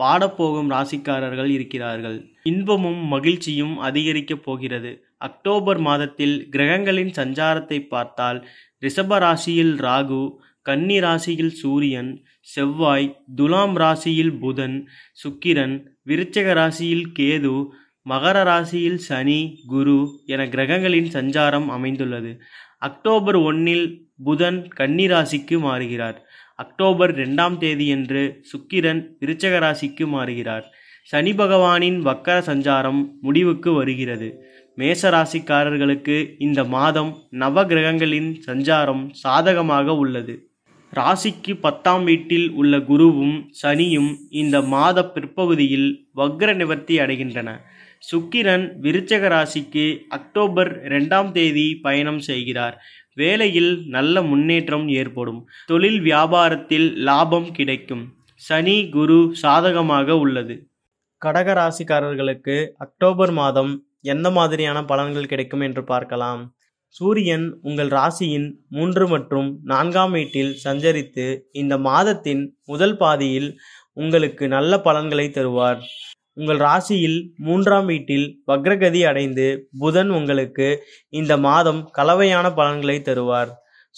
பாடப்போகும் ராசிக்காரர்கள் இருக்கிறார்கள் இன்பமும் மகிழ்ச்சியும் அதிகரிக்கப் போகிறது அக்டோபர் மாதத்தில் கிரகங்களின் சஞ்சாரத்தை பார்த்தால் ரிஷப ராசியில் ராகு கன்னி ராசியில் சூரியன் செவ்வாய் துலாம் ராசியில் புதன் சுக்கிரன் விருச்சக ராசியில் கேது மகர ராசியில் சனி குரு என கிரகங்களின் சஞ்சாரம் அமைந்துள்ளது அக்டோபர் ஒன்னில் புதன் கன்னி ராசிக்கு மாறுகிறார் அக்டோபர் ரெண்டாம் தேதியன்று சுக்கிரன் விருச்சக ராசிக்கு மாறுகிறார் சனி பகவானின் வக்கர சஞ்சாரம் முடிவுக்கு வருகிறது மேச ராசிக்காரர்களுக்கு இந்த மாதம் நவ கிரகங்களின் சஞ்சாரம் சாதகமாக உள்ளது ராசிக்கு பத்தாம் வீட்டில் உள்ள குருவும் சனியும் இந்த மாத பிற்பகுதியில் வக்ர நிவர்த்தி அடைகின்றன சுக்கிரன் விருச்சக ராசிக்கு அக்டோபர் ரெண்டாம் தேதி பயணம் செய்கிறார் வேலையில் நல்ல முன்னேற்றம் ஏற்படும் தொழில் வியாபாரத்தில் லாபம் கிடைக்கும் சனி குரு சாதகமாக உள்ளது கடகராசிக்காரர்களுக்கு அக்டோபர் மாதம் எந்த மாதிரியான பலன்கள் கிடைக்கும் என்று பார்க்கலாம் சூரியன் உங்கள் ராசியின் மூன்று மற்றும் நான்காம் வீட்டில் சஞ்சரித்து இந்த மாதத்தின் முதல் பாதியில் உங்களுக்கு நல்ல பலன்களை தருவார் உங்கள் ராசியில் மூன்றாம் வீட்டில் வக்ரகதி அடைந்து புதன் உங்களுக்கு இந்த மாதம் கலவையான பலன்களை தருவார்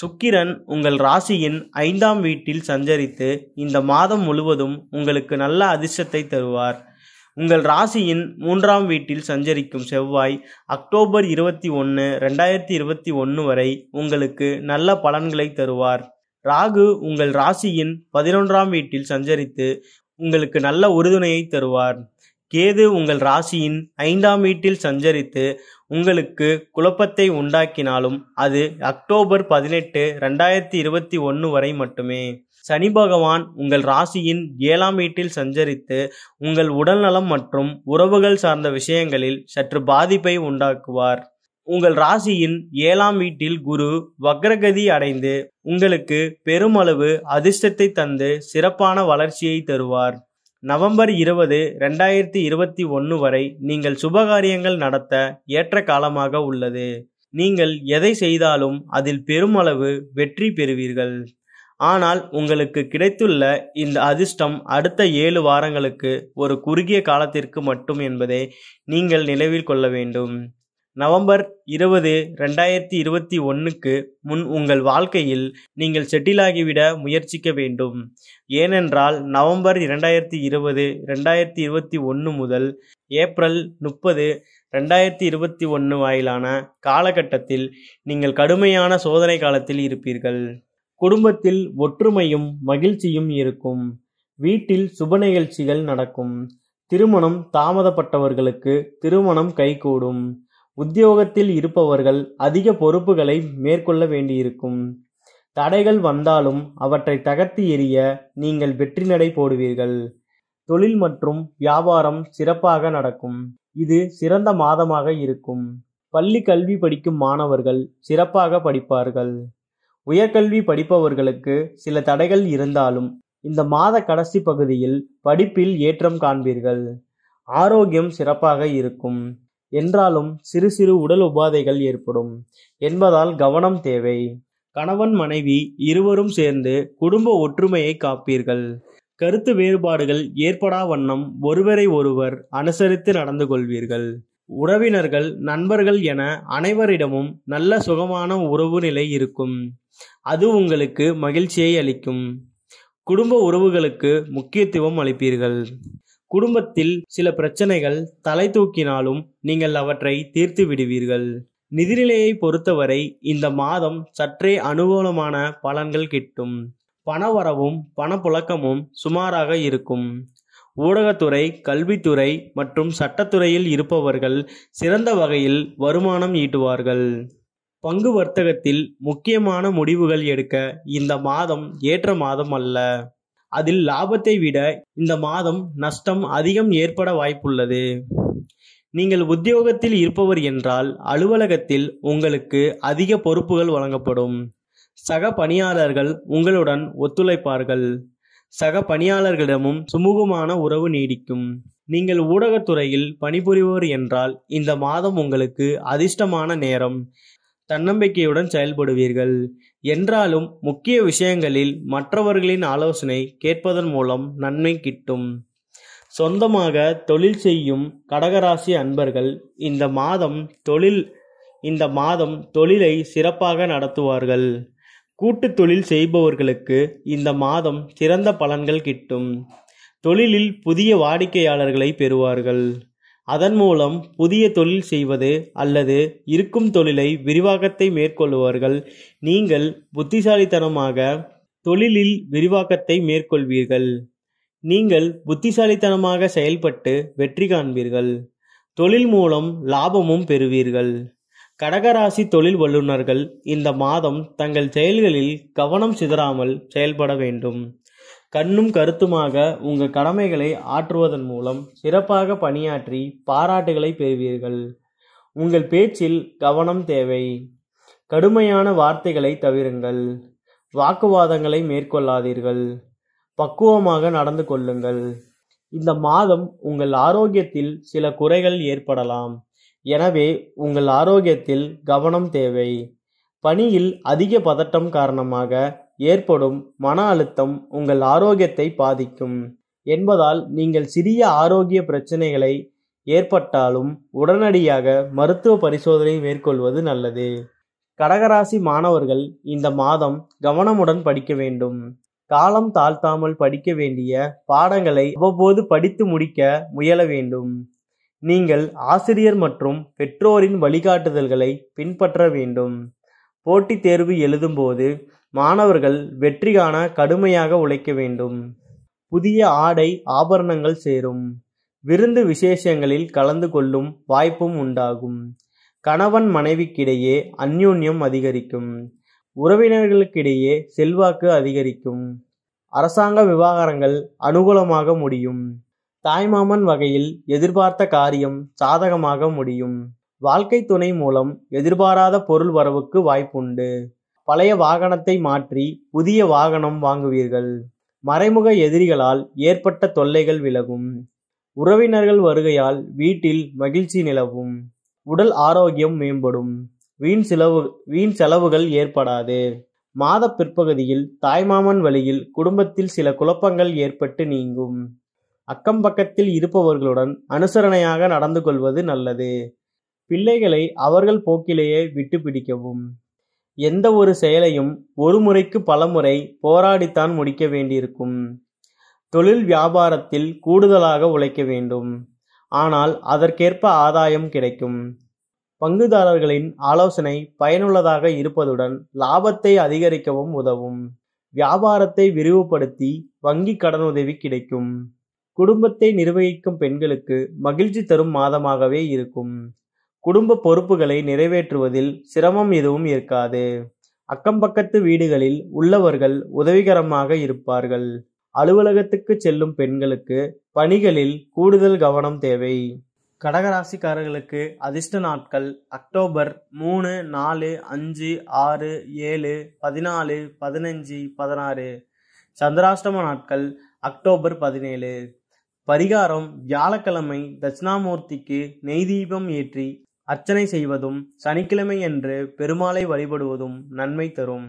சுக்கிரன் உங்கள் ராசியின் ஐந்தாம் வீட்டில் சஞ்சரித்து இந்த மாதம் முழுவதும் உங்களுக்கு நல்ல அதிர்ஷ்டத்தை தருவார் உங்கள் ராசியின் மூன்றாம் வீட்டில் சஞ்சரிக்கும் செவ்வாய் அக்டோபர் இருபத்தி ஒன்று ரெண்டாயிரத்தி இருபத்தி ஒன்று வரை உங்களுக்கு நல்ல பலன்களை தருவார் ராகு உங்கள் ராசியின் பதினொன்றாம் வீட்டில் சஞ்சரித்து உங்களுக்கு நல்ல உறுதுணையை தருவார் கேது உங்கள் ராசியின் ஐந்தாம் வீட்டில் சஞ்சரித்து உங்களுக்கு குழப்பத்தை உண்டாக்கினாலும் அது அக்டோபர் பதினெட்டு ரெண்டாயிரத்தி இருபத்தி ஒன்று வரை மட்டுமே சனி பகவான் உங்கள் ராசியின் ஏழாம் வீட்டில் சஞ்சரித்து உங்கள் உடல்நலம் மற்றும் உறவுகள் சார்ந்த விஷயங்களில் சற்று பாதிப்பை உண்டாக்குவார் உங்கள் ராசியின் ஏழாம் வீட்டில் குரு வக்ரகதி அடைந்து உங்களுக்கு பெருமளவு அதிர்ஷ்டத்தை தந்து சிறப்பான வளர்ச்சியை தருவார் நவம்பர் இருபது ரெண்டாயிரத்தி இருபத்தி ஒன்று வரை நீங்கள் சுபகாரியங்கள் நடத்த ஏற்ற காலமாக உள்ளது நீங்கள் எதை செய்தாலும் அதில் பெருமளவு வெற்றி பெறுவீர்கள் ஆனால் உங்களுக்கு கிடைத்துள்ள இந்த அதிர்ஷ்டம் அடுத்த ஏழு வாரங்களுக்கு ஒரு குறுகிய காலத்திற்கு மட்டும் என்பதை நீங்கள் நினைவில் கொள்ள வேண்டும் நவம்பர் இருபது ரெண்டாயிரத்தி இருபத்தி ஒன்றுக்கு முன் உங்கள் வாழ்க்கையில் நீங்கள் செட்டிலாகிவிட முயற்சிக்க வேண்டும் ஏனென்றால் நவம்பர் இரண்டாயிரத்தி இருபது ரெண்டாயிரத்தி இருபத்தி ஒன்று முதல் ஏப்ரல் முப்பது ரெண்டாயிரத்தி இருபத்தி ஒன்று வாயிலான காலகட்டத்தில் நீங்கள் கடுமையான சோதனை காலத்தில் இருப்பீர்கள் குடும்பத்தில் ஒற்றுமையும் மகிழ்ச்சியும் இருக்கும் வீட்டில் சுப நிகழ்ச்சிகள் நடக்கும் திருமணம் தாமதப்பட்டவர்களுக்கு திருமணம் கைகூடும் உத்தியோகத்தில் இருப்பவர்கள் அதிக பொறுப்புகளை மேற்கொள்ள வேண்டியிருக்கும் தடைகள் வந்தாலும் அவற்றை தகர்த்து எறிய நீங்கள் வெற்றி நடை போடுவீர்கள் தொழில் மற்றும் வியாபாரம் சிறப்பாக நடக்கும் இது சிறந்த மாதமாக இருக்கும் பள்ளி கல்வி படிக்கும் மாணவர்கள் சிறப்பாக படிப்பார்கள் உயர்கல்வி படிப்பவர்களுக்கு சில தடைகள் இருந்தாலும் இந்த மாத கடைசி பகுதியில் படிப்பில் ஏற்றம் காண்பீர்கள் ஆரோக்கியம் சிறப்பாக இருக்கும் என்றாலும் சிறு சிறு உடல் உபாதைகள் ஏற்படும் என்பதால் கவனம் தேவை கணவன் மனைவி இருவரும் சேர்ந்து குடும்ப ஒற்றுமையை காப்பீர்கள் கருத்து வேறுபாடுகள் ஏற்படா வண்ணம் ஒருவரை ஒருவர் அனுசரித்து நடந்து கொள்வீர்கள் உறவினர்கள் நண்பர்கள் என அனைவரிடமும் நல்ல சுகமான உறவு நிலை இருக்கும் அது உங்களுக்கு மகிழ்ச்சியை அளிக்கும் குடும்ப உறவுகளுக்கு முக்கியத்துவம் அளிப்பீர்கள் குடும்பத்தில் சில பிரச்சனைகள் தலை தூக்கினாலும் நீங்கள் அவற்றை தீர்த்து விடுவீர்கள் நிதிநிலையை பொறுத்தவரை இந்த மாதம் சற்றே அனுகூலமான பலன்கள் கிட்டும் பணவரவும் பணப்புழக்கமும் சுமாராக இருக்கும் ஊடகத்துறை கல்வித்துறை மற்றும் சட்டத்துறையில் இருப்பவர்கள் சிறந்த வகையில் வருமானம் ஈட்டுவார்கள் பங்கு வர்த்தகத்தில் முக்கியமான முடிவுகள் எடுக்க இந்த மாதம் ஏற்ற மாதம் அல்ல அதில் லாபத்தை விட இந்த மாதம் நஷ்டம் அதிகம் ஏற்பட வாய்ப்புள்ளது நீங்கள் உத்தியோகத்தில் இருப்பவர் என்றால் அலுவலகத்தில் உங்களுக்கு அதிக பொறுப்புகள் வழங்கப்படும் சக பணியாளர்கள் உங்களுடன் ஒத்துழைப்பார்கள் சக பணியாளர்களிடமும் சுமூகமான உறவு நீடிக்கும் நீங்கள் ஊடகத்துறையில் பணிபுரிபவர் என்றால் இந்த மாதம் உங்களுக்கு அதிர்ஷ்டமான நேரம் தன்னம்பிக்கையுடன் செயல்படுவீர்கள் என்றாலும் முக்கிய விஷயங்களில் மற்றவர்களின் ஆலோசனை கேட்பதன் மூலம் நன்மை கிட்டும் சொந்தமாக தொழில் செய்யும் கடகராசி அன்பர்கள் இந்த மாதம் தொழில் இந்த மாதம் தொழிலை சிறப்பாக நடத்துவார்கள் கூட்டு தொழில் செய்பவர்களுக்கு இந்த மாதம் சிறந்த பலன்கள் கிட்டும் தொழிலில் புதிய வாடிக்கையாளர்களை பெறுவார்கள் அதன் மூலம் புதிய தொழில் செய்வது அல்லது இருக்கும் தொழிலை விரிவாக்கத்தை மேற்கொள்பவர்கள் நீங்கள் புத்திசாலித்தனமாக தொழிலில் விரிவாக்கத்தை மேற்கொள்வீர்கள் நீங்கள் புத்திசாலித்தனமாக செயல்பட்டு வெற்றி காண்பீர்கள் தொழில் மூலம் லாபமும் பெறுவீர்கள் கடகராசி தொழில் வல்லுநர்கள் இந்த மாதம் தங்கள் செயல்களில் கவனம் சிதறாமல் செயல்பட வேண்டும் கண்ணும் கருத்துமாக உங்கள் கடமைகளை ஆற்றுவதன் மூலம் சிறப்பாக பணியாற்றி பாராட்டுகளை பெறுவீர்கள் உங்கள் பேச்சில் கவனம் தேவை கடுமையான வார்த்தைகளை தவிருங்கள் வாக்குவாதங்களை மேற்கொள்ளாதீர்கள் பக்குவமாக நடந்து கொள்ளுங்கள் இந்த மாதம் உங்கள் ஆரோக்கியத்தில் சில குறைகள் ஏற்படலாம் எனவே உங்கள் ஆரோக்கியத்தில் கவனம் தேவை பணியில் அதிக பதட்டம் காரணமாக ஏற்படும் மன அழுத்தம் உங்கள் ஆரோக்கியத்தை பாதிக்கும் என்பதால் நீங்கள் சிறிய ஆரோக்கிய பிரச்சனைகளை ஏற்பட்டாலும் உடனடியாக மருத்துவ பரிசோதனை மேற்கொள்வது நல்லது கடகராசி மாணவர்கள் இந்த மாதம் கவனமுடன் படிக்க வேண்டும் காலம் தாழ்த்தாமல் படிக்க வேண்டிய பாடங்களை அவ்வப்போது படித்து முடிக்க முயல வேண்டும் நீங்கள் ஆசிரியர் மற்றும் பெற்றோரின் வழிகாட்டுதல்களை பின்பற்ற வேண்டும் போட்டித் தேர்வு எழுதும்போது மாணவர்கள் வெற்றி காண கடுமையாக உழைக்க வேண்டும் புதிய ஆடை ஆபரணங்கள் சேரும் விருந்து விசேஷங்களில் கலந்து கொள்ளும் வாய்ப்பும் உண்டாகும் கணவன் மனைவிக்கிடையே அந்யூன்யம் அதிகரிக்கும் உறவினர்களுக்கிடையே செல்வாக்கு அதிகரிக்கும் அரசாங்க விவகாரங்கள் அனுகூலமாக முடியும் தாய்மாமன் வகையில் எதிர்பார்த்த காரியம் சாதகமாக முடியும் வாழ்க்கை துணை மூலம் எதிர்பாராத பொருள் வரவுக்கு வாய்ப்புண்டு பழைய வாகனத்தை மாற்றி புதிய வாகனம் வாங்குவீர்கள் மறைமுக எதிரிகளால் ஏற்பட்ட தொல்லைகள் விலகும் உறவினர்கள் வருகையால் வீட்டில் மகிழ்ச்சி நிலவும் உடல் ஆரோக்கியம் மேம்படும் வீண் செலவு வீண் செலவுகள் ஏற்படாது மாத பிற்பகுதியில் தாய்மாமன் வழியில் குடும்பத்தில் சில குழப்பங்கள் ஏற்பட்டு நீங்கும் அக்கம் பக்கத்தில் இருப்பவர்களுடன் அனுசரணையாக நடந்து கொள்வது நல்லது பிள்ளைகளை அவர்கள் போக்கிலேயே விட்டு பிடிக்கவும் எந்த ஒரு செயலையும் ஒரு முறைக்கு பல முறை போராடித்தான் முடிக்க வேண்டியிருக்கும் தொழில் வியாபாரத்தில் கூடுதலாக உழைக்க வேண்டும் ஆனால் அதற்கேற்ப ஆதாயம் கிடைக்கும் பங்குதாரர்களின் ஆலோசனை பயனுள்ளதாக இருப்பதுடன் லாபத்தை அதிகரிக்கவும் உதவும் வியாபாரத்தை விரிவுபடுத்தி வங்கி கடனுதவி கிடைக்கும் குடும்பத்தை நிர்வகிக்கும் பெண்களுக்கு மகிழ்ச்சி தரும் மாதமாகவே இருக்கும் குடும்ப பொறுப்புகளை நிறைவேற்றுவதில் சிரமம் எதுவும் இருக்காது அக்கம் பக்கத்து வீடுகளில் உள்ளவர்கள் உதவிகரமாக இருப்பார்கள் அலுவலகத்துக்கு செல்லும் பெண்களுக்கு பணிகளில் கூடுதல் கவனம் தேவை கடகராசிக்காரர்களுக்கு அதிர்ஷ்ட நாட்கள் அக்டோபர் மூணு நாலு அஞ்சு ஆறு ஏழு பதினாலு பதினஞ்சு பதினாறு சந்திராஷ்டம நாட்கள் அக்டோபர் பதினேழு பரிகாரம் வியாழக்கிழமை தட்சிணாமூர்த்திக்கு நெய் தீபம் ஏற்றி அர்ச்சனை செய்வதும் சனிக்கிழமையன்று பெருமாளை வழிபடுவதும் நன்மை தரும்